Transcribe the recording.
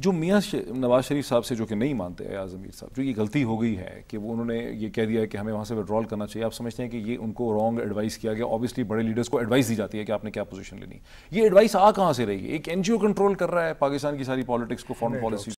जो मियाँ नवाज शरीफ साहब से जो कि नहीं मानते एयाज अमीर साहब जो ये गलती हो गई है कि वो उन्होंने ये कह दिया कि हमें वहाँ से विड्रॉल करना चाहिए आप समझते हैं कि ये उनको रॉन्ग एडवाइस किया गया ऑब्वियसली बड़े लीडर्स को एडवाइस दी जाती है कि आपने क्या पोजीशन लेनी ये एडवाइस आ कहाँ से रही है एक एनजीओ कंट्रोल कर रहा है पाकिस्तान की सारी पॉलिटिक्स को फॉरन पॉलिसी